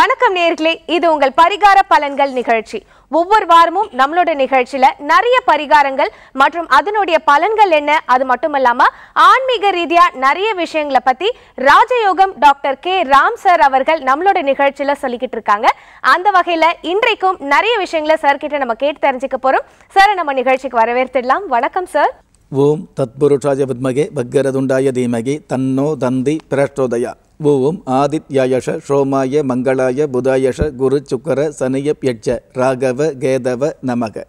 வணக்கம் நேர்களே இது உங்கள் பரிகார பலன்கள் நிகழ்ச்சி ஒவ்வொரு வாரமும் நம்மளோட நிகழ்ச்சியில நிறைய பரிகாரங்கள் மற்றும் அதனுடைய பலன்கள் என்ன அது மட்டும் இல்லாம ஆன்மீக ரீதியா நிறைய விஷயங்களை பத்தி ராஜயோகம் டாக்டர் கே ராம் சார் அவர்கள் நம்மளோட நிகழ்ச்சியில சொல்லிக்கிட்டு இருக்காங்க அந்த வகையில இன்றைக்கும் நிறைய விஷயங்களை சார் கிட்ட நம்ம கேட்டு தெரிஞ்சுக்க போறோம் சார் நம்ம நிகழ்ச்சிக்கு வரவேற்றுடலாம் வணக்கம் சார் ஓம் தத்புருஷாய வித்மகே பக்கரதுண்டாய தீமகி தன்னோ தந்தி பிரஷ்டோதயா ஓம் ஆதித்யாயஷ ஷோமாய மங்களாய புதாயஷ குரு சுக்கர சனியப் யட்ச ராகவ கேதவ நமக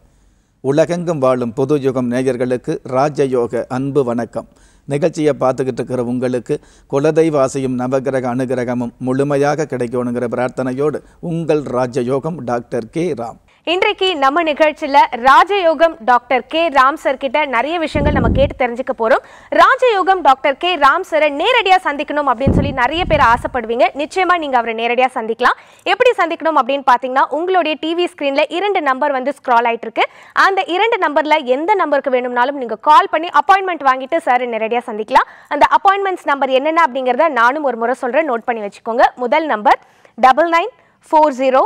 உலகெங்கும் வாழும் பொது யுகம் நேயர்களுக்கு ராஜயோக அன்பு வணக்கம் நிகழ்ச்சியை பார்த்துக்கிட்டு இருக்கிற உங்களுக்கு குலதெய்வாசியும் நவகிரக அனுகிரகமும் முழுமையாக கிடைக்கணுங்கிற பிரார்த்தனையோடு உங்கள் ராஜயோகம் டாக்டர் கே ராம் இன்றைக்கு நம்ம நிகழ்ச்சியில் ராஜயோகம் டாக்டர் கே ராம் சார் கிட்ட நிறைய விஷயங்கள் நம்ம கேட்டு தெரிஞ்சுக்க போகிறோம் ராஜயோகம் டாக்டர் கே ராம் சரை நேரடியாக சந்திக்கணும் அப்படின்னு சொல்லி நிறைய பேர் ஆசைப்படுவீங்க நிச்சயமாக நீங்கள் அவரை நேரடியாக சந்திக்கலாம் எப்படி சந்திக்கணும் அப்படின்னு பார்த்தீங்கன்னா உங்களுடைய டிவி ஸ்க்ரீனில் இரண்டு நம்பர் வந்து ஸ்க்ரால் ஆயிட்டு இருக்கு அந்த இரண்டு நம்பரில் எந்த நம்பருக்கு வேணும்னாலும் நீங்கள் கால் பண்ணி அப்பாயின்மெண்ட் வாங்கிட்டு சார் நேரடியாக சந்திக்கலாம் அந்த அப்பாயின்மெண்ட்ஸ் நம்பர் என்னென்ன அப்படிங்கிறத நானும் ஒரு முறை சொல்கிறேன் நோட் பண்ணி வச்சுக்கோங்க முதல் number double nine four zero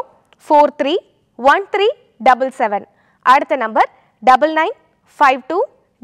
four three one three double seven அடுத்த number double nine five two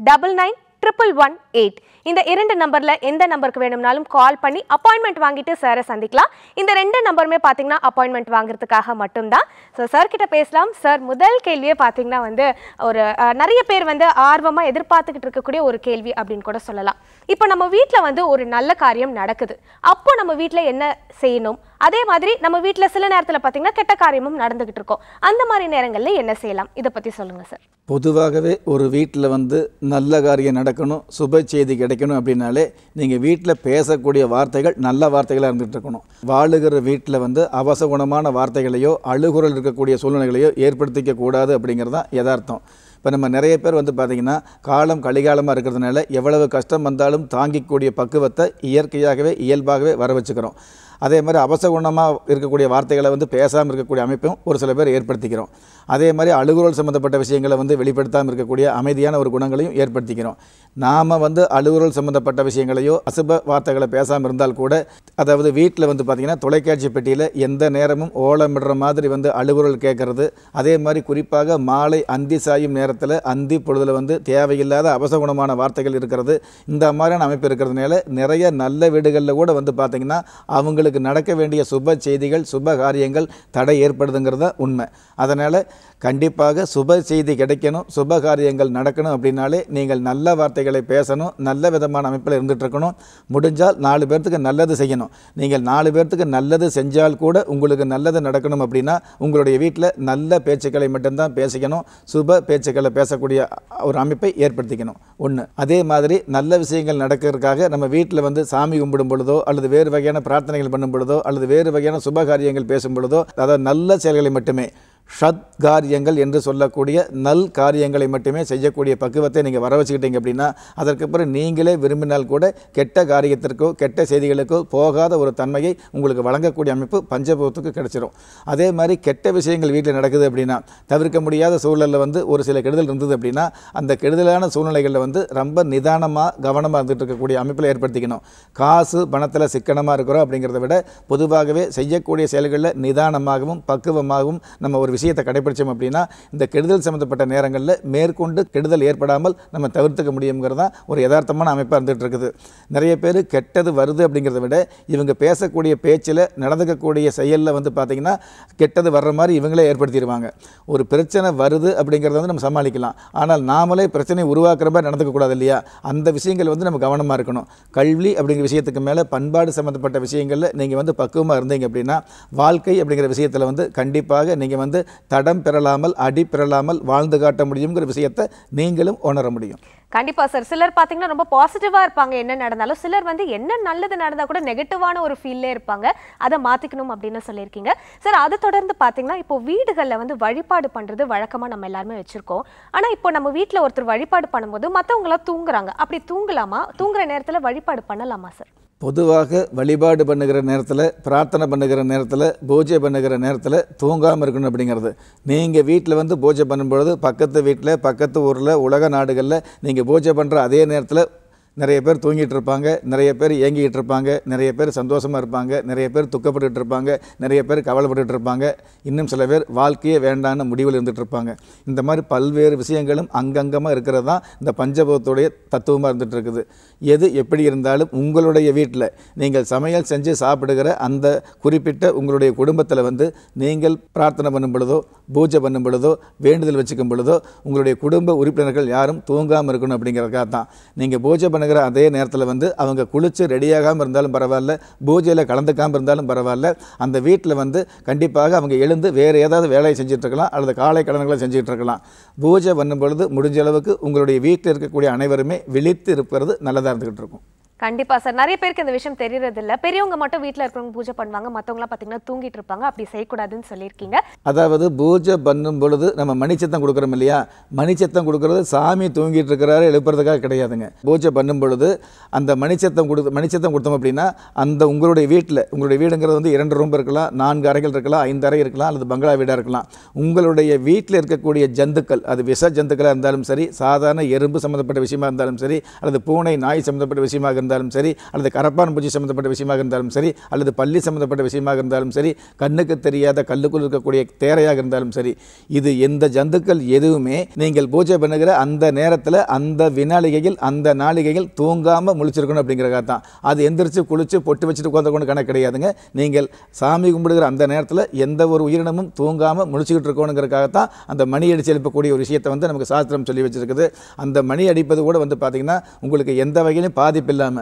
double nine triple one eight இந்த இரண்டு நம்பரில் எந்த நம்பருக்கு வேணும்னாலும் கால் பண்ணி அப்பாயின்மெண்ட் வாங்கிட்டு சாரை சந்திக்கலாம் இந்த ரெண்டு நம்பருமே பார்த்தீங்கன்னா அப்பாயின்மெண்ட் வாங்குறதுக்காக மட்டும்தான் ஸோ சார்கிட்ட பேசலாம் சார் முதல் கேள்வியே பார்த்தீங்கன்னா வந்து ஒரு நிறைய பேர் வந்து ஆர்வமாக எதிர்பார்த்துக்கிட்டு இருக்கக்கூடிய ஒரு கேள்வி அப்படின்னு கூட சொல்லலாம் இப்போ நம்ம வீட்டில் வந்து ஒரு நல்ல காரியம் நடக்குது அப்போ நம்ம வீட்டில் என்ன செய்யணும் அதே மாதிரி நம்ம வீட்டில் சில நேரத்தில் பார்த்தீங்கன்னா கெட்ட காரியமும் நடந்துகிட்டு இருக்கோம் அந்த மாதிரி நேரங்களில் என்ன செய்யலாம் இதை பற்றி சொல்லுங்கள் சார் பொதுவாகவே ஒரு வீட்டில் வந்து நல்ல காரியம் நடக்கணும் சுப செய்தி கிடைக்கணும் அப்படின்னாலே நீங்கள் வீட்டில் பேசக்கூடிய வார்த்தைகள் நல்ல வார்த்தைகளாக இருந்துகிட்டு இருக்கணும் வாழுகிற வீட்டில் வந்து அவசகுணமான வார்த்தைகளையோ அழுகுறல் இருக்கக்கூடிய சூழ்நிலைகளையோ ஏற்படுத்திக்க கூடாது அப்படிங்கிறது தான் யதார்த்தம் இப்போ நம்ம நிறைய பேர் வந்து பார்த்திங்கன்னா காலம் கலிகாலமாக இருக்கிறதுனால எவ்வளவு கஷ்டம் வந்தாலும் தாங்கிக்கூடிய பக்குவத்தை இயற்கையாகவே இயல்பாகவே வர வச்சுக்கிறோம் அதே மாதிரி அபசகுணமாக இருக்கக்கூடிய வார்த்தைகளை வந்து பேசாமல் இருக்கக்கூடிய அமைப்பும் ஒரு சில பேர் ஏற்படுத்திக்கிறோம் அதே மாதிரி அழுகுறல் சம்மந்தப்பட்ட விஷயங்களை வந்து வெளிப்படுத்தாமல் இருக்கக்கூடிய அமைதியான ஒரு குணங்களையும் ஏற்படுத்திக்கிறோம் நாம் வந்து அழுகுறல் சம்மந்தப்பட்ட விஷயங்களையோ அசுப வார்த்தைகளை பேசாமல் இருந்தால் கூட அதாவது வீட்டில் வந்து பார்த்திங்கன்னா தொலைக்காட்சி பெட்டியில் எந்த நேரமும் ஓலமிடுற மாதிரி வந்து அழுகுறல் கேட்குறது அதே மாதிரி குறிப்பாக மாலை அந்தி சாயும் நேரத்தில் அந்தி பொழுதில் வந்து தேவையில்லாத அபசகுணமான வார்த்தைகள் இருக்கிறது இந்த மாதிரியான அமைப்பு இருக்கிறதுனால நிறைய நல்ல வீடுகளில் கூட வந்து பார்த்திங்கன்னா அவங்களுக்கு உங்களுக்கு நடக்க வேண்டிய சுப செய்திகள் சுப காரியங்கள் தடை ஏற்படுதுங்கிறது உண்மை அதனால் கண்டிப்பாக சுப செய்தி கிடைக்கணும் சுப காரியங்கள் நடக்கணும் அப்படின்னாலே நீங்கள் நல்ல வார்த்தைகளை பேசணும் நல்ல விதமான அமைப்பில் இருந்துகிட்ருக்கணும் முடிஞ்சால் நாலு பேர்த்துக்கு நல்லது செய்யணும் நீங்கள் நாலு பேர்த்துக்கு நல்லது செஞ்சால் கூட உங்களுக்கு நல்லது நடக்கணும் அப்படின்னா உங்களுடைய வீட்டில் நல்ல பேச்சுக்களை மட்டும்தான் பேசிக்கணும் சுப பேச்சுக்களை பேசக்கூடிய ஒரு அமைப்பை ஏற்படுத்திக்கணும் ஒன்று அதே மாதிரி நல்ல விஷயங்கள் நடக்கிறதுக்காக நம்ம வீட்டில் வந்து சாமி கும்பிடும் பொழுதோ அல்லது வேறு வகையான பிரார்த்தனைகள் பண்ணும் பொழுதோ அல்லது வேறு வகையான சுப காரியங்கள் பேசும் பொழுதோ அதாவது நல்ல செயல்களை மட்டுமே ஷத் காரியங்கள் என்று சொல்லக்கூடிய நல் காரியங்களை மட்டுமே செய்யக்கூடிய பக்குவத்தை நீங்கள் வர வச்சுக்கிட்டீங்க அப்படின்னா அதற்கு பிறகு நீங்களே விரும்பினால் கூட கெட்ட காரியத்திற்கோ கெட்ட செய்திகளுக்கோ போகாத ஒரு தன்மையை உங்களுக்கு வழங்கக்கூடிய அமைப்பு பஞ்சபூத்துக்கு கிடைச்சிரும் அதே மாதிரி கெட்ட விஷயங்கள் வீட்டில் நடக்குது அப்படின்னா தவிர்க்க முடியாத சூழலில் வந்து ஒரு சில கெடுதல் இருந்தது அப்படின்னா அந்த கெடுதலான சூழ்நிலைகளில் வந்து ரொம்ப நிதானமாக கவனமாக இருந்துகிட்டு இருக்கக்கூடிய அமைப்பில் ஏற்படுத்திக்கணும் காசு பணத்தில் சிக்கனமாக இருக்கிறோம் அப்படிங்கிறத விட பொதுவாகவே செய்யக்கூடிய செயல்களில் நிதானமாகவும் பக்குவமாகவும் நம்ம ஒரு ஒரு விஷயத்தை கடைபிடிச்சோம் அப்படின்னா இந்த கெடுதல் சம்மந்தப்பட்ட நேரங்களில் மேற்கொண்டு கெடுதல் ஏற்படாமல் நம்ம தவிர்த்துக்க முடியுங்கிறது தான் ஒரு யதார்த்தமான அமைப்பாக இருந்துகிட்டு இருக்குது நிறைய பேர் கெட்டது வருது அப்படிங்கிறத விட இவங்க பேசக்கூடிய பேச்சில் நடந்துக்கக்கூடிய செயலில் வந்து பார்த்திங்கன்னா கெட்டது வர்ற மாதிரி இவங்களே ஏற்படுத்திடுவாங்க ஒரு பிரச்சனை வருது அப்படிங்கிறத வந்து நம்ம சமாளிக்கலாம் ஆனால் நாமளே பிரச்சனை உருவாக்குற மாதிரி நடந்துக்கக்கூடாது இல்லையா அந்த விஷயங்கள் வந்து நம்ம கவனமாக இருக்கணும் கல்வி அப்படிங்கிற விஷயத்துக்கு மேலே பண்பாடு சம்மந்தப்பட்ட விஷயங்களில் நீங்கள் வந்து பக்குவமாக இருந்தீங்க அப்படின்னா வாழ்க்கை அப்படிங்கிற விஷயத்தில் வந்து கண்டிப்பாக நீங்கள் வந்து தடம் பெறலாமல் அடி பெறலாமல் வாழ்ந்து காட்ட முடியுங்கிற விஷயத்தை நீங்களும் உணர முடியும் கண்டிப்பா சார் சிலர் பாத்தீங்கன்னா ரொம்ப பாசிட்டிவா இருப்பாங்க என்ன நடந்தாலும் சிலர் வந்து என்ன நல்லது நடந்தா கூட நெகட்டிவான ஒரு ஃபீல்ல இருப்பாங்க அதை மாத்திக்கணும் அப்படின்னு சொல்லியிருக்கீங்க சார் அதை தொடர்ந்து பாத்தீங்கன்னா இப்போ வீடுகளில் வந்து வழிபாடு பண்றது வழக்கமா நம்ம எல்லாருமே வச்சிருக்கோம் ஆனா இப்போ நம்ம வீட்டில் ஒருத்தர் வழிபாடு பண்ணும்போது மற்றவங்களாம் தூங்குறாங்க அப்படி தூங்கலாமா தூங்குற நேரத்தில் வழிபாடு பண்ணலாமா சார் பொதுவாக வழிபாடு பண்ணுகிற நேரத்தில் பிரார்த்தனை பண்ணுகிற நேரத்தில் பூஜை பண்ணுகிற நேரத்தில் தூங்காமல் இருக்கணும் அப்படிங்கிறது நீங்கள் வீட்டில் வந்து பூஜை பண்ணும்பொழுது பக்கத்து வீட்டில் பக்கத்து ஊரில் உலக நாடுகளில் நீங்கள் பூஜை பண்ணுற அதே நேரத்தில் நிறைய பேர் தூங்கிட்டு இருப்பாங்க நிறைய பேர் ஏங்கிக்கிட்டு இருப்பாங்க நிறைய பேர் சந்தோஷமாக இருப்பாங்க நிறைய பேர் துக்கப்பட்டுட்டு இருப்பாங்க நிறைய பேர் கவலைப்பட்டு இருப்பாங்க இன்னும் சில பேர் வாழ்க்கையே வேண்டான முடிவில் இருந்துகிட்டு இருப்பாங்க இந்த மாதிரி பல்வேறு விஷயங்களும் அங்கங்கமாக இருக்கிறது தான் இந்த பஞ்சபோகத்துடைய தத்துவமாக இருந்துகிட்டு இருக்குது எது எப்படி இருந்தாலும் உங்களுடைய வீட்டில் நீங்கள் சமையல் செஞ்சு சாப்பிடுகிற அந்த குறிப்பிட்ட உங்களுடைய குடும்பத்தில் வந்து நீங்கள் பிரார்த்தனை பண்ணும் பொழுதோ பூஜை பண்ணும் பொழுதோ வேண்டுதல் வச்சுக்கும் பொழுதோ உங்களுடைய குடும்ப உறுப்பினர்கள் யாரும் தூங்காமல் இருக்கணும் அப்படிங்கிறதுக்காக தான் நீங்கள் பூஜை பண்ணுகிற அதே நேரத்தில் வந்து அவங்க குளித்து ரெடியாகாமல் இருந்தாலும் பரவாயில்ல பூஜையில் கலந்துக்காமல் இருந்தாலும் பரவாயில்ல அந்த வீட்டில் வந்து கண்டிப்பாக அவங்க எழுந்து வேறு ஏதாவது வேலையை செஞ்சிட்ருக்கலாம் அல்லது காலை கடன்களை செஞ்சிட்ருக்கலாம் பூஜை பண்ணும் பொழுது முடிஞ்ச அளவுக்கு உங்களுடைய வீட்டில் இருக்கக்கூடிய அனைவருமே விழித்து இருப்பது நல்லதாக இருந்துக்கிட்டு இருக்கும் கண்டிப்பா சார் நிறைய பேருக்கு இந்த விஷயம் தெரியறது இல்ல பெரியவங்க மட்டும் வீட்டில் இருக்கிறவங்க பூஜை பண்ணுவாங்க மற்றவங்களாம் பார்த்தீங்கன்னா தூங்கிட்டு இருப்பாங்க அப்படி செய்யக்கூடாதுன்னு சொல்லியிருக்கீங்க அதாவது பூஜை பண்ணும் பொழுது நம்ம மணிச்சத்தம் கொடுக்குறோம் இல்லையா மணிச்சத்தம் கொடுக்கறது சாமி தூங்கிட்டு இருக்கிறாரு எழுப்புறதுக்காக கிடையாதுங்க பூஜை பண்ணும் பொழுது அந்த மணிச்சத்தம் கொடு மணிச்சத்தம் கொடுத்தோம் அப்படின்னா அந்த உங்களுடைய வீட்டில் உங்களுடைய வீடுங்கிறது வந்து இரண்டு ரூம் இருக்கலாம் நான்கு அறைகள் இருக்கலாம் ஐந்து அறை இருக்கலாம் அல்லது பங்களா வீடாக இருக்கலாம் உங்களுடைய வீட்டில் இருக்கக்கூடிய ஜந்துக்கள் அது விஷ ஜந்துக்களாக இருந்தாலும் சரி சாதாரண எறும்பு சம்மந்தப்பட்ட விஷயமா இருந்தாலும் சரி அல்லது பூனை நாய் சம்மந்தப்பட்ட விஷயமாக இருந்தாலும் இருந்தாலும் சரி அல்லது கரப்பான் பூஜை சம்மந்தப்பட்ட விஷயமாக இருந்தாலும் சரி அல்லது பள்ளி சம்மந்தப்பட்ட விஷயமாக இருந்தாலும் சரி கண்ணுக்கு தெரியாத கல்லுக்குள் இருக்கக்கூடிய தேரையாக இருந்தாலும் சரி இது எந்த ஜந்துக்கள் எதுவுமே நீங்கள் பூஜை பண்ணுகிற அந்த நேரத்தில் அந்த வினாளிகையில் அந்த நாளிகையில் தூங்காமல் முழிச்சிருக்கணும் அப்படிங்கிறக்காக தான் அது எந்திரிச்சு குளிச்சு பொட்டு வச்சுட்டு உட்காந்து கொண்டு கணக்கு கிடையாதுங்க நீங்கள் சாமி கும்பிடுகிற அந்த நேரத்தில் எந்த ஒரு உயிரினமும் தூங்காமல் முழிச்சுக்கிட்டு தான் அந்த மணி அடிச்சு எழுப்பக்கூடிய ஒரு விஷயத்தை வந்து நமக்கு சாஸ்திரம் சொல்லி வச்சிருக்குது அந்த மணி அடிப்பது கூட வந்து பார்த்திங்கன்னா உங்களுக்கு எந்த வகையிலும் பாதிப்பு இல்லாமல்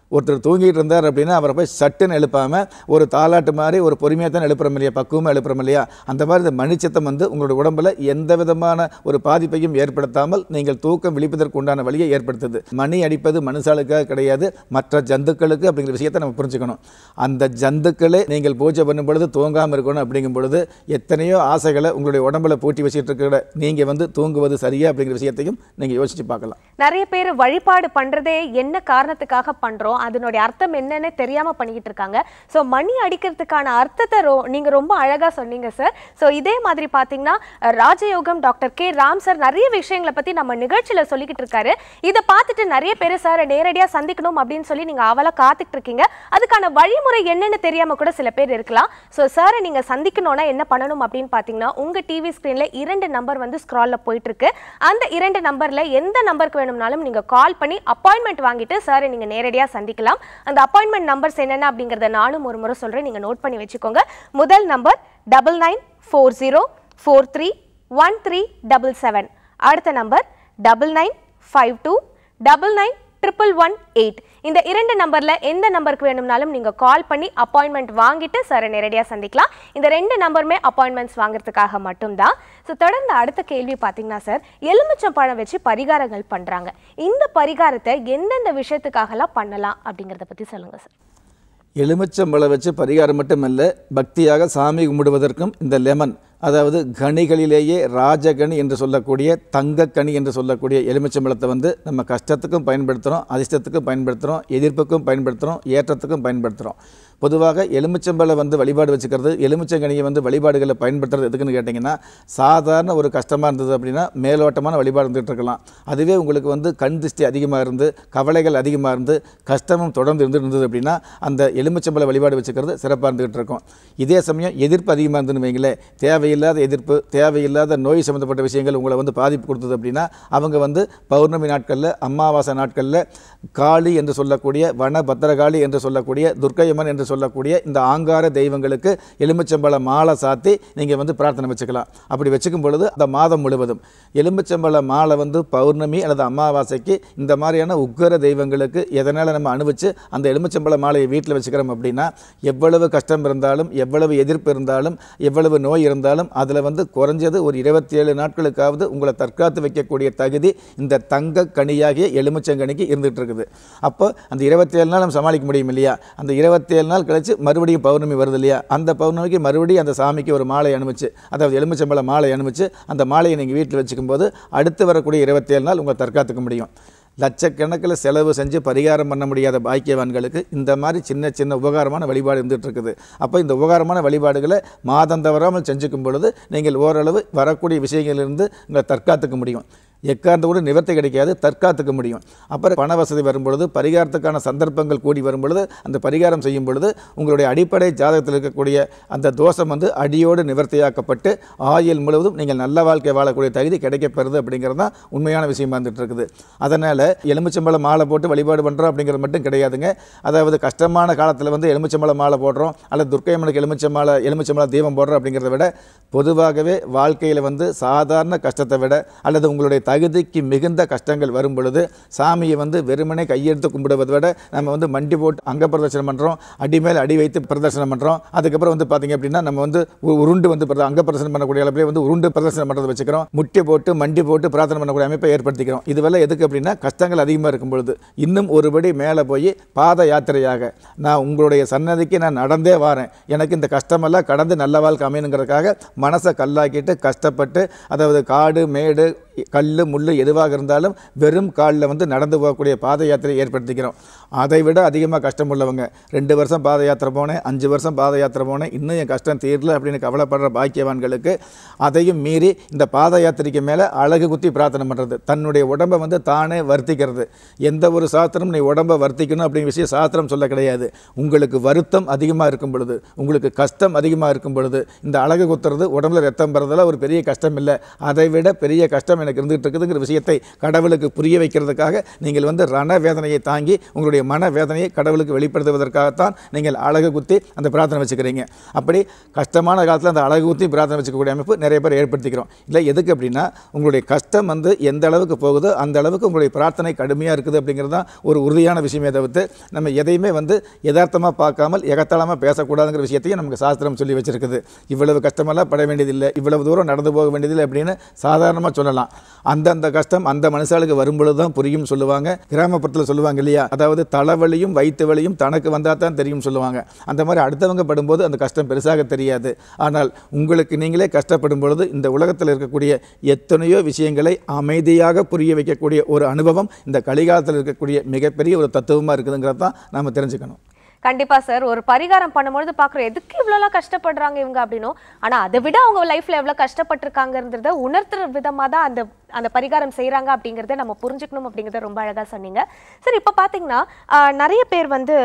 ஒருத்தர் தூங்கிட்டு இருந்தார் அப்படின்னா அவரை போய் சட்டுன்னு எழுப்பாமல் ஒரு தாலாட்டு மாதிரி ஒரு பொறுமையாக தான் எழுப்புறோம் இல்லையா பக்குவமாக எழுப்புறோம் இல்லையா அந்த மாதிரி இந்த மனுச்சத்தம் வந்து உங்களுடைய உடம்பில் எந்த விதமான ஒரு பாதிப்பையும் ஏற்படுத்தாமல் நீங்கள் தூக்கம் விழிப்பதற்கு உண்டான வழியை ஏற்படுத்துது மணி அடிப்பது மனுஷாளுக்காக கிடையாது மற்ற ஜந்துக்களுக்கு அப்படிங்கிற விஷயத்தை நம்ம புரிஞ்சுக்கணும் அந்த ஜந்துக்களை நீங்கள் பூஜை பண்ணும் பொழுது தூங்காமல் இருக்கணும் அப்படிங்கும் பொழுது எத்தனையோ ஆசைகளை உங்களுடைய உடம்புல பூட்டி வச்சுட்டு இருக்கிற நீங்கள் வந்து தூங்குவது சரியா அப்படிங்கிற விஷயத்தையும் நீங்கள் யோசிச்சு பார்க்கலாம் நிறைய பேர் வழிபாடு பண்ணுறதே என்ன காரணத்துக்காக பண்ணுறோம் அதனுடைய அர்த்தம் என்னன்னு தெரியாமல் பண்ணிக்கிட்டு இருக்காங்க ஸோ மணி அடிக்கிறதுக்கான அர்த்தத்தை ரோ நீங்கள் ரொம்ப அழகாக சொன்னீங்க சார் ஸோ இதே மாதிரி பார்த்தீங்கன்னா ராஜயோகம் டாக்டர் கே ராம் சார் நிறைய விஷயங்களை பற்றி நம்ம நிகழ்ச்சியில் சொல்லிக்கிட்டு இருக்காரு இதை பார்த்துட்டு நிறைய பேர் சார் நேரடியாக சந்திக்கணும் அப்படின்னு சொல்லி நீங்கள் அவலாக காத்துட்டு இருக்கீங்க அதுக்கான வழிமுறை என்னன்னு தெரியாமல் கூட சில பேர் இருக்கலாம் ஸோ சாரை நீங்கள் சந்திக்கணும்னா என்ன பண்ணணும் அப்படின்னு பார்த்தீங்கன்னா உங்கள் டிவி ஸ்க்ரீனில் இரண்டு நம்பர் வந்து ஸ்க்ராலில் போயிட்டுருக்கு அந்த இரண்டு நம்பரில் எந்த நம்பருக்கு வேணும்னாலும் நீங்கள் கால் பண்ணி அப்பாயின்மெண்ட் வாங்கிட்டு சாரை நீங்கள் நேரடியாக சந்தி சந்திக்கலாம் அந்த அப்பாயின்மெண்ட் நம்பர்ஸ் என்னென்ன அப்படிங்கிறத நானும் ஒரு முறை சொல்கிறேன் நீங்கள் நோட் பண்ணி வச்சுக்கோங்க முதல் number double nine four zero four three one three double seven அடுத்த number double nine five two double nine triple one eight இந்த இரண்டு நம்பரில் எந்த நம்பருக்கு வேணும்னாலும் நீங்கள் கால் பண்ணி அப்பாயின்மெண்ட் வாங்கிட்டு சாரை நேரடியாக சந்திக்கலாம் இந்த ரெண்டு நம்பருமே அப்பாயின்மெண்ட்ஸ் வாங்குறதுக்காக மட்டும்தான் ஸோ தொடர்ந்து அடுத்த கேள்வி பார்த்தீங்கன்னா சார் எலுமிச்சம் பழம் வச்சு பரிகாரங்கள் பண்ணுறாங்க இந்த பரிகாரத்தை எந்தெந்த விஷயத்துக்காகலாம் பண்ணலாம் அப்படிங்கிறத பற்றி சொல்லுங்கள் சார் எலுமிச்சம்பழம் வச்சு பரிகாரம் மட்டுமல்ல பக்தியாக சாமி கும்பிடுவதற்கும் இந்த லெமன் அதாவது கனிகளிலேயே ராஜகனி என்று சொல்லக்கூடிய தங்கக்கனி என்று சொல்லக்கூடிய எலுமிச்சம்பழத்தை வந்து நம்ம கஷ்டத்துக்கும் பயன்படுத்துகிறோம் அதிர்ஷ்டத்துக்கும் பயன்படுத்துகிறோம் எதிர்ப்புக்கும் பயன்படுத்துகிறோம் ஏற்றத்துக்கும் பயன்படுத்துகிறோம் பொதுவாக எலுமிச்சம்பழம் வந்து வழிபாடு வச்சுக்கிறது எலுமிச்சங்கனியை வந்து வழிபாடுகளை பயன்படுத்துறது எதுக்குன்னு கேட்டிங்கன்னா சாதாரண ஒரு கஷ்டமாக இருந்தது அப்படின்னா மேலோட்டமான வழிபாடு இருந்துகிட்டு இருக்கலாம் அதுவே உங்களுக்கு வந்து கண் திருஷ்டி அதிகமாக இருந்து கவலைகள் அதிகமாக இருந்து கஷ்டமும் தொடர்ந்து இருந்து இருந்தது அப்படின்னா அந்த எலுமிச்சம்பழ வழிபாடு வச்சுக்கிறது சிறப்பாக இருந்துகிட்டு இருக்கும் இதே சமயம் எதிர்ப்பு அதிகமாக இருந்துன்னு வைங்களேன் தேவை தேவையில்லாத எதிர்ப்பு தேவையில்லாத நோய் சம்மந்தப்பட்ட விஷயங்கள் உங்களை வந்து பாதிப்பு கொடுத்தது அப்படின்னா அவங்க வந்து பௌர்ணமி நாட்களில் அமாவாசை நாட்களில் காளி என்று சொல்லக்கூடிய வன பத்திரகாளி என்று சொல்லக்கூடிய துர்க்கையம்மன் என்று சொல்லக்கூடிய இந்த ஆங்கார தெய்வங்களுக்கு எலுமிச்சம்பழ மாலை சாத்தி நீங்கள் வந்து பிரார்த்தனை வச்சுக்கலாம் அப்படி வச்சுக்கும் பொழுது அந்த மாதம் முழுவதும் எலுமிச்சம்பழ மாலை வந்து பௌர்ணமி அல்லது அமாவாசைக்கு இந்த மாதிரியான உக்கர தெய்வங்களுக்கு எதனால் நம்ம அனுபவிச்சு அந்த எலுமிச்சம்பழ மாலையை வீட்டில் வச்சுக்கிறோம் அப்படின்னா எவ்வளவு கஷ்டம் இருந்தாலும் எவ்வளவு எதிர்ப்பு இருந்தாலும் எவ்வளவு நோய் இருந்தாலும் இருந்தாலும் அதில் வந்து குறைஞ்சது ஒரு இருபத்தி ஏழு நாட்களுக்காவது உங்களை தற்காத்து வைக்கக்கூடிய தகுதி இந்த தங்க கனியாகிய எலுமிச்சங்கனிக்கு இருந்துகிட்டு இருக்குது அப்போ அந்த இருபத்தேழு நாள் நம்ம சமாளிக்க முடியும் இல்லையா அந்த இருபத்தேழு நாள் கழித்து மறுபடியும் பௌர்ணமி வருது இல்லையா அந்த பௌர்ணமிக்கு மறுபடியும் அந்த சாமிக்கு ஒரு மாலை அனுமிச்சு அதாவது எலுமிச்சம்பழ மாலை அனுமிச்சு அந்த மாலையை நீங்கள் வீட்டில் போது அடுத்து வரக்கூடிய இருபத்தேழு நாள் உங்களை தற்காத்துக்க முடியும் லட்சக்கணக்கில் செலவு செஞ்சு பரிகாரம் பண்ண முடியாத பாக்கியவான்களுக்கு இந்த மாதிரி சின்ன சின்ன உபகாரமான வழிபாடு இருந்துகிட்ருக்குது அப்போ இந்த உபகாரமான வழிபாடுகளை மாதம் தவறாமல் செஞ்சுக்கும் பொழுது நீங்கள் ஓரளவு வரக்கூடிய விஷயங்களிலிருந்து உங்களை தற்காத்துக்க முடியும் எக்கார்ந்த கூட நிவர்த்தி கிடைக்காது தற்காத்துக்க முடியும் அப்புறம் பண வசதி வரும்பொழுது பரிகாரத்துக்கான சந்தர்ப்பங்கள் கூடி வரும்பொழுது அந்த பரிகாரம் செய்யும் பொழுது உங்களுடைய அடிப்படை ஜாதகத்தில் இருக்கக்கூடிய அந்த தோஷம் வந்து அடியோடு நிவர்த்தியாக்கப்பட்டு ஆயுள் முழுவதும் நீங்கள் நல்ல வாழ்க்கை வாழக்கூடிய தகுதி கிடைக்கப்பெறுது அப்படிங்கிறது தான் உண்மையான விஷயமா இருந்துட்டு இருக்குது அதனால் எலுமிச்சம்பழம் மாலை போட்டு வழிபாடு பண்ணுறோம் அப்படிங்கிறது மட்டும் கிடையாதுங்க அதாவது கஷ்டமான காலத்தில் வந்து எலுமிச்சம்பழம் மாலை போடுறோம் அல்லது துர்க்கை அம்மனுக்கு எலுமிச்சம்பழம் எலுமிச்சம்பழம் தீபம் போடுறோம் அப்படிங்கிறத விட பொதுவாகவே வாழ்க்கையில் வந்து சாதாரண கஷ்டத்தை விட அல்லது உங்களுடைய தகுதிக்கு மிகுந்த கஷ்டங்கள் வரும் பொழுது சாமியை வந்து வெறுமனே கையெடுத்து கும்பிடுவதை விட நம்ம வந்து மண்டி போட்டு அங்க பிரதர்சனம் பண்ணுறோம் அடி மேல் அடி வைத்து பிரதர்சனம் பண்ணுறோம் அதுக்கப்புறம் வந்து பாத்தீங்க அப்படின்னா நம்ம வந்து உருண்டு வந்து அங்க பிரதர்சனம் பண்ணக்கூடிய அளவிலே வந்து உருண்டு பிரதர்சனம் பண்ணுறதை வச்சுக்கிறோம் முட்டி போட்டு மண்டி போட்டு பிரார்த்தனை பண்ணக்கூடிய அமைப்பை ஏற்படுத்திக்கிறோம் இதுவெல்லாம் எதுக்கு அப்படின்னா கஷ்டங்கள் அதிகமாக இருக்கும் பொழுது இன்னும் ஒருபடி மேலே போய் பாத யாத்திரையாக நான் உங்களுடைய சன்னதிக்கு நான் நடந்தே வரேன் எனக்கு இந்த கஷ்டமெல்லாம் கடந்து நல்ல வாழ்க்கை அமையணுங்கிறதுக்காக மனசை கல்லாக்கிட்டு கஷ்டப்பட்டு அதாவது காடு மேடு கல் முள் எதுவாக இருந்தாலும் வெறும் காலில் வந்து நடந்து போகக்கூடிய பாத யாத்திரை ஏற்படுத்திக்கிறோம் அதை விட அதிகமாக கஷ்டம் உள்ளவங்க ரெண்டு வருஷம் பாத யாத்திரை போனேன் அஞ்சு வருஷம் பாத யாத்திரை போனேன் இன்னும் என் கஷ்டம் தீரல அப்படின்னு கவலைப்படுற பாக்கியவான்களுக்கு அதையும் மீறி இந்த பாத யாத்திரைக்கு மேலே அழகு குத்தி பிரார்த்தனை பண்ணுறது தன்னுடைய உடம்பை வந்து தானே வருத்திக்கிறது எந்த ஒரு சாத்திரமும் நீ உடம்பை வர்த்திக்கணும் அப்படிங்கிற விஷயம் சாஸ்திரம் சொல்ல கிடையாது உங்களுக்கு வருத்தம் அதிகமாக இருக்கும் பொழுது உங்களுக்கு கஷ்டம் அதிகமாக இருக்கும் பொழுது இந்த அழகு குத்துறது உடம்புல ரத்தம் பெறதெல்லாம் ஒரு பெரிய கஷ்டம் இல்லை அதை விட பெரிய கஷ்டம் எனக்கு இருந்துகிட்டு இருக்குதுங்கிற விஷயத்தை கடவுளுக்கு புரிய வைக்கிறதுக்காக நீங்கள் வந்து ரண வேதனையை தாங்கி உங்களுடைய மன வேதனையை கடவுளுக்கு வெளிப்படுத்துவதற்காகத்தான் நீங்கள் அழகு குத்தி அந்த பிரார்த்தனை வச்சுக்கிறீங்க அப்படி கஷ்டமான காலத்தில் அந்த அழகு குத்தி பிரார்த்தனை வச்சுக்கக்கூடிய அமைப்பு நிறைய பேர் ஏற்படுத்திக்கிறோம் இல்லை எதுக்கு அப்படின்னா உங்களுடைய கஷ்டம் வந்து எந்த அளவுக்கு போகுதோ அந்த அளவுக்கு உங்களுடைய பிரார்த்தனை கடுமையாக இருக்குது அப்படிங்கிறது தான் ஒரு உறுதியான விஷயமே தவிர்த்து நம்ம எதையுமே வந்து யதார்த்தமாக பார்க்காமல் எகத்தாளமாக பேசக்கூடாதுங்கிற விஷயத்தையும் நமக்கு சாஸ்திரம் சொல்லி வச்சிருக்குது இவ்வளவு கஷ்டமெல்லாம் பட வேண்டியதில்லை இவ்வளவு தூரம் நடந்து போக வேண்டியதில்லை அப்படின்னு சாதாரணமாக சொல்லலாம் அந்தந்த கஷ்டம் அந்த மனுஷாளுக்கு வரும்பொழுது தான் புரியும் சொல்லுவாங்க கிராமப்புறத்தில் சொல்லுவாங்க இல்லையா அதாவது தலைவலியும் வயிற்று வலியும் தனக்கு வந்தால் தான் தெரியும் சொல்லுவாங்க அந்த மாதிரி அடுத்தவங்க படும்போது அந்த கஷ்டம் பெருசாக தெரியாது ஆனால் உங்களுக்கு நீங்களே கஷ்டப்படும் பொழுது இந்த உலகத்தில் இருக்கக்கூடிய எத்தனையோ விஷயங்களை அமைதியாக புரிய வைக்கக்கூடிய ஒரு அனுபவம் இந்த கலிகாலத்தில் இருக்கக்கூடிய மிகப்பெரிய ஒரு தத்துவமாக இருக்குதுங்கிறத தான் நாம் தெரிஞ்சுக்கணும் கண்டிப்பா சார் ஒரு பரிகாரம் பண்ணும்பொழுது பாக்குற எதுக்கு இவ்வளோலாம் கஷ்டப்படுறாங்க இவங்க அப்படின்னும் ஆனா அதை விட அவங்க லைஃப்ல எவ்வளவு கஷ்டப்பட்டிருக்காங்கிறத உணர்த்துற விதமா தான் அந்த அந்த பரிகாரம் செய்கிறாங்க அப்படிங்கிறத நம்ம புரிஞ்சுக்கணும் அப்படிங்கிறத ரொம்ப அழகாக சொன்னீங்க சார் இப்போ பார்த்தீங்கன்னா நிறைய பேர் வந்து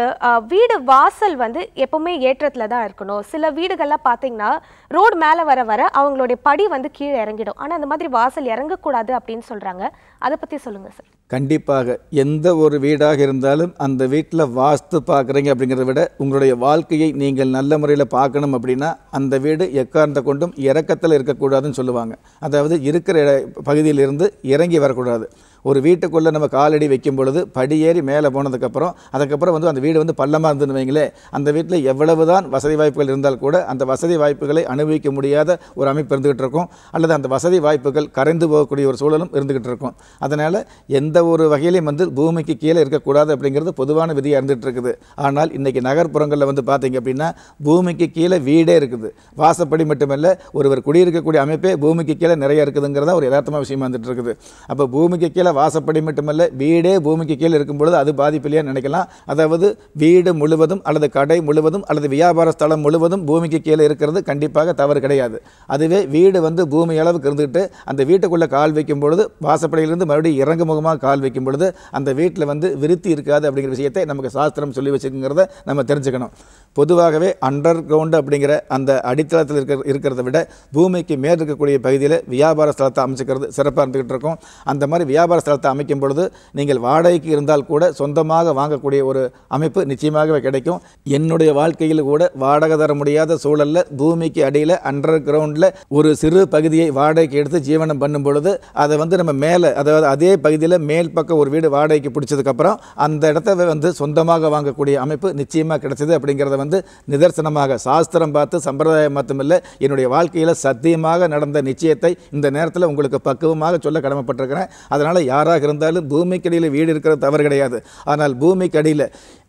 வீடு வாசல் வந்து எப்போவுமே ஏற்றத்தில் தான் இருக்கணும் சில வீடுகள்லாம் பார்த்தீங்கன்னா ரோடு மேலே வர வர அவங்களுடைய படி வந்து கீழே இறங்கிடும் ஆனால் அந்த மாதிரி வாசல் இறங்கக்கூடாது அப்படின்னு சொல்கிறாங்க அதை பற்றி சொல்லுங்கள் சார் கண்டிப்பாக எந்த ஒரு வீடாக இருந்தாலும் அந்த வீட்டில் வாஸ்து பார்க்குறீங்க அப்படி அப்படிங்கிறத விட உங்களுடைய வாழ்க்கையை நீங்கள் நல்ல முறையில் பார்க்கணும் அப்படின்னா அந்த வீடு எக்கார்ந்த கொண்டும் இறக்கத்தில் இருக்கக்கூடாதுன்னு சொல்லுவாங்க அதாவது இருக்கிற பகுதியிலிருந்து இறங்கி வரக்கூடாது ஒரு வீட்டுக்குள்ளே நம்ம காலடி வைக்கும் பொழுது படியேறி மேலே போனதுக்கப்புறம் அதுக்கப்புறம் வந்து அந்த வீடு வந்து பள்ளமாக இருந்துன்னு வைங்களே அந்த வீட்டில் எவ்வளவு தான் வசதி வாய்ப்புகள் இருந்தால் கூட அந்த வசதி வாய்ப்புகளை அனுபவிக்க முடியாத ஒரு அமைப்பு இருந்துகிட்டு இருக்கும் அல்லது அந்த வசதி வாய்ப்புகள் கரைந்து போகக்கூடிய ஒரு சூழலும் இருந்துகிட்டு இருக்கும் அதனால் எந்த ஒரு வகையிலையும் வந்து பூமிக்கு கீழே இருக்கக்கூடாது அப்படிங்கிறது பொதுவான விதியாக இருந்துகிட்டு இருக்குது ஆனால் இன்றைக்கி நகர்ப்புறங்களில் வந்து பார்த்திங்க அப்படின்னா பூமிக்கு கீழே வீடே இருக்குது வாசப்படி மட்டுமல்ல ஒருவர் குடியிருக்கக்கூடிய அமைப்பே பூமிக்கு கீழே நிறைய இருக்குதுங்கிறதா ஒரு யதார்த்தமாக விஷயமா இருந்துகிட்டு இருக்குது அப்போ பூமிக்கு கீழே கீழே வாசப்படி மட்டுமல்ல வீடே பூமிக்கு கீழே இருக்கும் பொழுது அது பாதிப்பில்லையா நினைக்கலாம் அதாவது வீடு முழுவதும் அல்லது கடை முழுவதும் அல்லது வியாபார ஸ்தலம் முழுவதும் பூமிக்கு கீழே இருக்கிறது கண்டிப்பாக தவறு கிடையாது அதுவே வீடு வந்து பூமி அளவுக்கு இருந்துக்கிட்டு அந்த வீட்டுக்குள்ளே கால் வைக்கும் பொழுது வாசப்படையிலிருந்து மறுபடியும் இறங்கு முகமாக கால் வைக்கும் பொழுது அந்த வீட்டில் வந்து விருத்தி இருக்காது அப்படிங்கிற விஷயத்தை நமக்கு சாஸ்திரம் சொல்லி வச்சுக்கிறத நம்ம தெரிஞ்சுக்கணும் பொதுவாகவே அண்டர் கிரவுண்டு அப்படிங்கிற அந்த அடித்தளத்தில் இருக்கிற இருக்கிறத விட பூமிக்கு மேல் இருக்கக்கூடிய பகுதியில் வியாபார ஸ்தலத்தை அமைச்சுக்கிறது சிறப்பாக இருந்துக்கிட்டு இருக்கும் அந்த மாதிரி வியாபார வியாபார ஸ்தலத்தை அமைக்கும் பொழுது நீங்கள் வாடகைக்கு இருந்தால் கூட சொந்தமாக வாங்கக்கூடிய ஒரு அமைப்பு நிச்சயமாகவே கிடைக்கும் என்னுடைய வாழ்க்கையில் கூட வாடகை தர முடியாத சூழலில் பூமிக்கு அடியில் அண்டர் கிரவுண்டில் ஒரு சிறு பகுதியை வாடகைக்கு எடுத்து ஜீவனம் பண்ணும் பொழுது அதை வந்து நம்ம மேலே அதாவது அதே பகுதியில் மேல் பக்கம் ஒரு வீடு வாடகைக்கு பிடிச்சதுக்கப்புறம் அந்த இடத்த வந்து சொந்தமாக வாங்கக்கூடிய அமைப்பு நிச்சயமாக கிடைச்சது அப்படிங்கிறத வந்து நிதர்சனமாக சாஸ்திரம் பார்த்து சம்பிரதாயம் மட்டும் இல்லை என்னுடைய வாழ்க்கையில் சத்தியமாக நடந்த நிச்சயத்தை இந்த நேரத்தில் உங்களுக்கு பக்குவமாக சொல்ல கடமைப்பட்டிருக்கிறேன் அதனால் யாராக இருந்தாலும் பூமிக்கடியில் வீடு இருக்கிற தவறு கிடையாது ஆனால் பூமிக்கடியில்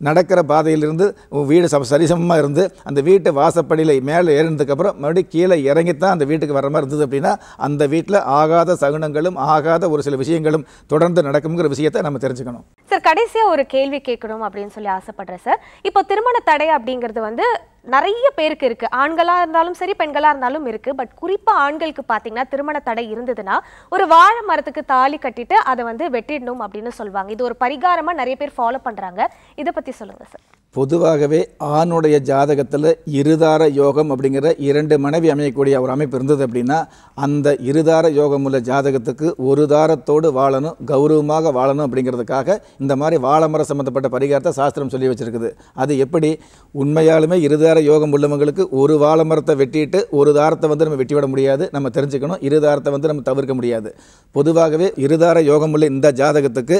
நடக்கிற பாதையிலிருந்து வீடு சம சரிசமமாக இருந்து அந்த வீட்டு வாசப்படியில் மேலே ஏறினதுக்கப்புறம் மறுபடியும் கீழே இறங்கித்தான் அந்த வீட்டுக்கு வர மாதிரி இருந்தது அப்படின்னா அந்த வீட்டில் ஆகாத சகுனங்களும் ஆகாத ஒரு சில விஷயங்களும் தொடர்ந்து நடக்குங்கிற விஷயத்தை நம்ம தெரிஞ்சுக்கணும் சார் கடைசியாக ஒரு கேள்வி கேட்கணும் அப்படின்னு சொல்லி ஆசைப்படுறேன் சார் இப்போ திருமண தடை அப்படிங்கிறது வந்து நிறைய பேருக்கு இருக்குது ஆண்களாக இருந்தாலும் சரி பெண்களாக இருந்தாலும் இருக்குது பட் குறிப்பாக ஆண்களுக்கு பார்த்தீங்கன்னா திருமண தடை இருந்ததுன்னா ஒரு வாழை மரத்துக்கு தாலி கட்டிட்டு அதை வந்து வெட்டிடணும் அப்படின்னு சொல்லுவாங்க இது ஒரு பரிகாரமாக நிறைய பேர் ஃபாலோ பண்ணுறாங்க இதை பற்றி பற்றி சொல்லுங்கள் சார் பொதுவாகவே ஆணுடைய ஜாதகத்தில் இருதார யோகம் அப்படிங்கிற இரண்டு மனைவி அமையக்கூடிய ஒரு அமைப்பு இருந்தது அப்படின்னா அந்த இருதார யோகம் உள்ள ஜாதகத்துக்கு ஒரு தாரத்தோடு வாழணும் கௌரவமாக வாழணும் அப்படிங்கிறதுக்காக இந்த மாதிரி வாழமர சம்மந்தப்பட்ட பரிகாரத்தை சாஸ்திரம் சொல்லி வச்சுருக்குது அது எப்படி உண்மையாலுமே இருதார யோகம் உள்ளவங்களுக்கு ஒரு வாழமரத்தை வெட்டிட்டு ஒரு தாரத்தை வந்து நம்ம வெட்டிவிட முடியாது நம்ம தெரிஞ்சுக்கணும் இருதாரத்தை வந்து நம்ம தவிர்க்க முடியாது பொதுவாகவே இருதார யோகம் உள்ள இந்த ஜாதகத்துக்கு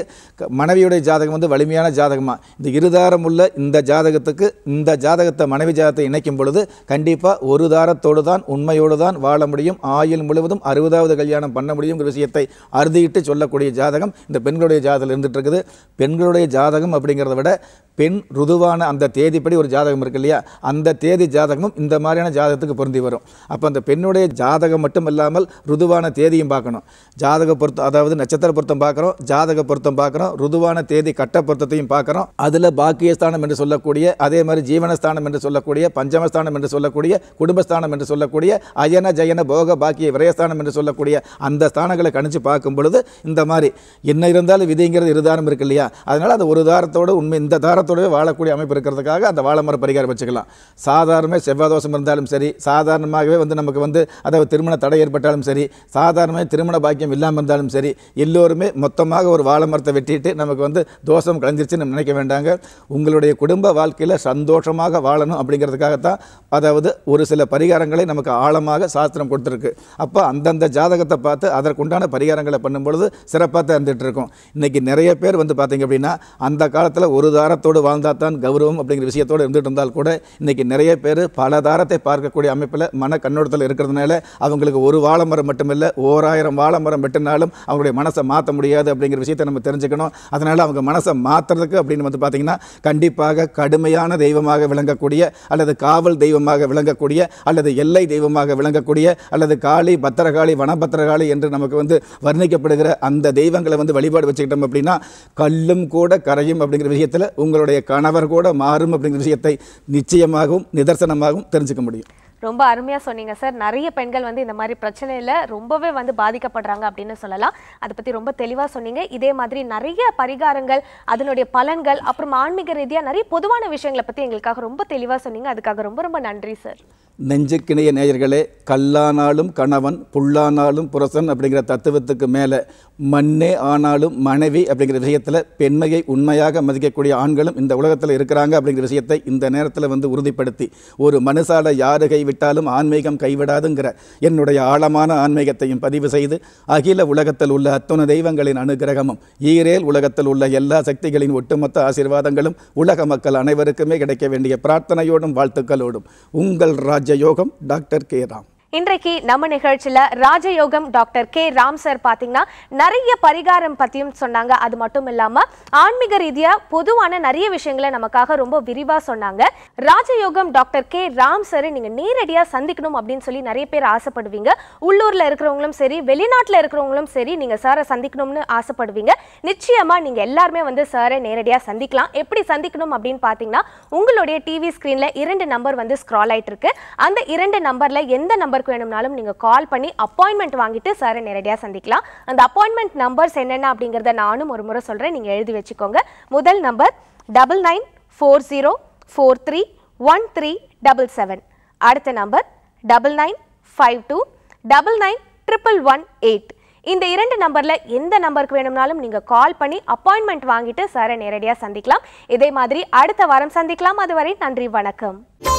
மனைவியுடைய ஜாதகம் வந்து வலிமையான ஜாதகமாக இந்த இருதாரம் உள்ள இந்த ஜாதகத்துக்கு இந்த ஜாதகத்தை மனைவி ஜாதகத்தை இணைக்கும் பொழுது கண்டிப்பாக ஒரு தாரத்தோடு தான் உண்மையோடு தான் வாழ முடியும் ஆயுள் முழுவதும் அறுபதாவது கல்யாணம் பண்ண முடியுங்கிற விஷயத்தை அறுதியிட்டு சொல்லக்கூடிய ஜாதகம் இந்த பெண்களுடைய ஜாதகத்தில் இருந்துகிட்டு இருக்குது பெண்களுடைய ஜாதகம் அப்படிங்கிறத விட பெண் ருதுவான அந்த தேதிப்படி ஒரு ஜாதகம் இருக்கு இல்லையா அந்த தேதி ஜாதகமும் இந்த மாதிரியான ஜாதகத்துக்கு பொருந்தி வரும் அப்போ அந்த பெண்ணுடைய ஜாதகம் மட்டும் இல்லாமல் ருதுவான தேதியும் பார்க்கணும் ஜாதக பொருத்தம் அதாவது நட்சத்திர பொருத்தம் பார்க்குறோம் ஜாதக பொருத்தம் பார்க்குறோம் ருதுவான தேதி கட்ட பொருத்தத்தையும் பார்க்குறோம் அதில் பாக்கியஸ்தானம் என்று சொல்ல சொல்லக்கூடிய அதே மாதிரி ஜீவனஸ்தானம் என்று சொல்லக்கூடிய பஞ்சமஸ்தானம் என்று சொல்லக்கூடிய குடும்பஸ்தானம் என்று சொல்லக்கூடிய அயன ஜயன போக பாக்கிய விரயஸ்தானம் என்று சொல்லக்கூடிய அந்த ஸ்தானங்களை கணிச்சு பார்க்கும் பொழுது இந்த மாதிரி என்ன இருந்தாலும் விதிங்கிறது இருதாரம் இருக்கு இல்லையா அதனால் அது ஒரு தாரத்தோடு உண்மை இந்த தாரத்தோடவே வாழக்கூடிய அமைப்பு இருக்கிறதுக்காக அந்த வாழமர பரிகாரம் வச்சுக்கலாம் சாதாரணமே செவ்வாதோஷம் இருந்தாலும் சரி சாதாரணமாகவே வந்து நமக்கு வந்து அதாவது திருமண தடை ஏற்பட்டாலும் சரி சாதாரணமாக திருமண பாக்கியம் இல்லாமல் இருந்தாலும் சரி எல்லோருமே மொத்தமாக ஒரு வாழமரத்தை வெட்டிட்டு நமக்கு வந்து தோஷம் கலைஞ்சிருச்சுன்னு நினைக்க வேண்டாங்க உங்களுடைய குடும்ப குடும்ப வாழ்க்கையில் சந்தோஷமாக வாழணும் அப்படிங்கிறதுக்காகத்தான் அதாவது ஒரு சில பரிகாரங்களை நமக்கு ஆழமாக சாஸ்திரம் கொடுத்துருக்கு அப்போ அந்தந்த ஜாதகத்தை பார்த்து அதற்குண்டான பரிகாரங்களை பண்ணும்பொழுது சிறப்பாக தந்துட்டு இருக்கும் இன்றைக்கி நிறைய பேர் வந்து பார்த்திங்க அப்படின்னா அந்த காலத்தில் ஒரு தாரத்தோடு வாழ்ந்தால் தான் கௌரவம் அப்படிங்கிற விஷயத்தோடு இருந்துகிட்டு இருந்தால் கூட இன்றைக்கி நிறைய பேர் பல தாரத்தை பார்க்கக்கூடிய அமைப்பில் மன கண்ணோட்டத்தில் இருக்கிறதுனால அவங்களுக்கு ஒரு வாழை மரம் மட்டுமில்லை ஓராயிரம் வாழை மரம் வெட்டினாலும் அவங்களுடைய மனசை மாற்ற முடியாது அப்படிங்கிற விஷயத்தை நம்ம தெரிஞ்சுக்கணும் அதனால் அவங்க மனசை மாற்றுறதுக்கு அப்படின்னு வந்து பார்த்திங்கன்னா கண்டிப்பாக கடுமையான தெய்வமாக விளங்கக்கூடிய அல்லது காவல் தெய்வமாக விளங்கக்கூடிய அல்லது எல்லை தெய்வமாக விளங்கக்கூடிய அல்லது காளி பத்திரகாளி வனபத்திரகாளி என்று நமக்கு வந்து வர்ணிக்கப்படுகிற அந்த தெய்வங்களை வந்து வழிபாடு வச்சுக்கிட்டோம் அப்படின்னா கல்லும் கூட கரையும் அப்படிங்கிற விஷயத்தில் உங்களுடைய கணவர் கூட மாறும் அப்படிங்கிற விஷயத்தை நிச்சயமாகவும் நிதர்சனமாகவும் தெரிஞ்சுக்க முடியும் ரொம்ப அருமையாக சொன்னீங்க சார் நிறைய பெண்கள் வந்து இந்த மாதிரி பிரச்சனையில் ரொம்பவே வந்து பாதிக்கப்படுறாங்க அப்படின்னு சொல்லலாம் அதை பற்றி ரொம்ப தெளிவாக சொன்னீங்க இதே மாதிரி நிறைய பரிகாரங்கள் அதனுடைய பலன்கள் அப்புறம் ஆன்மீக ரீதியாக நிறைய பொதுவான விஷயங்களை பற்றி எங்களுக்காக ரொம்ப தெளிவாக சொன்னீங்க அதுக்காக ரொம்ப ரொம்ப நன்றி சார் நெஞ்சுக்கிணைய நேயர்களே கல்லானாலும் கணவன் புல்லானாலும் புரசன் அப்படிங்கிற தத்துவத்துக்கு மேலே மண்ணே ஆனாலும் மனைவி அப்படிங்கிற விஷயத்தில் பெண்மையை உண்மையாக மதிக்கக்கூடிய ஆண்களும் இந்த உலகத்தில் இருக்கிறாங்க அப்படிங்கிற விஷயத்தை இந்த நேரத்தில் வந்து உறுதிப்படுத்தி ஒரு மனுஷால யாரு கைவிட்டாலும் ஆன்மீகம் கைவிடாதுங்கிற என்னுடைய ஆழமான ஆன்மீகத்தையும் பதிவு செய்து அகில உலகத்தில் உள்ள அத்துணை தெய்வங்களின் அனுகிரகமும் ஈரேல் உலகத்தில் உள்ள எல்லா சக்திகளின் ஒட்டுமொத்த ஆசீர்வாதங்களும் உலக மக்கள் அனைவருக்குமே கிடைக்க வேண்டிய பிரார்த்தனையோடும் வாழ்த்துக்களோடும் உங்கள் ராஜ் राज्य योगम डॉक्टर के राम இன்றைக்கு நம்ம நிகழ்ச்சியில் ராஜயோகம் டாக்டர் கே ராம் சார் பார்த்தீங்கன்னா நிறைய பரிகாரம் பற்றியும் சொன்னாங்க அது மட்டும் இல்லாமல் ஆன்மீக ரீதியாக பொதுவான நிறைய விஷயங்களை நமக்காக ரொம்ப விரிவாக சொன்னாங்க ராஜயோகம் டாக்டர் கே ராம் சார் நீங்கள் நேரடியாக சந்திக்கணும் அப்படின்னு சொல்லி நிறைய பேர் ஆசைப்படுவீங்க உள்ளூரில் இருக்கிறவங்களும் சரி வெளிநாட்டில் இருக்கிறவங்களும் சரி நீங்கள் சாரை சந்திக்கணும்னு ஆசைப்படுவீங்க நிச்சயமாக நீங்கள் எல்லாருமே வந்து சாரை நேரடியாக சந்திக்கலாம் எப்படி சந்திக்கணும் அப்படின்னு பார்த்தீங்கன்னா உங்களுடைய டிவி ஸ்க்ரீனில் இரண்டு நம்பர் வந்து ஸ்க்ரால் ஆகிட்டு இருக்கு அந்த இரண்டு நம்பரில் எந்த நம்பர் நம்பருக்கு வேணும்னாலும் நீங்க கால் பண்ணி அப்பாயின்மெண்ட் வாங்கிட்டு சாரை நேரடியாக சந்திக்கலாம் அந்த அப்பாயின்மெண்ட் நம்பர்ஸ் என்னென்ன அப்படிங்கிறத நானும் ஒரு முறை சொல்றேன் நீங்க எழுதி வச்சுக்கோங்க முதல் number double nine four zero four three one three double seven அடுத்த number double nine five two double nine triple one eight இந்த இரண்டு நம்பரில் எந்த நம்பருக்கு வேணும்னாலும் நீங்கள் கால் பண்ணி அப்பாயின்மெண்ட் வாங்கிட்டு சாரை நேரடியாக சந்திக்கலாம் இதே மாதிரி அடுத்த வாரம் சந்திக்கலாம் அதுவரை நன்றி வணக்கம்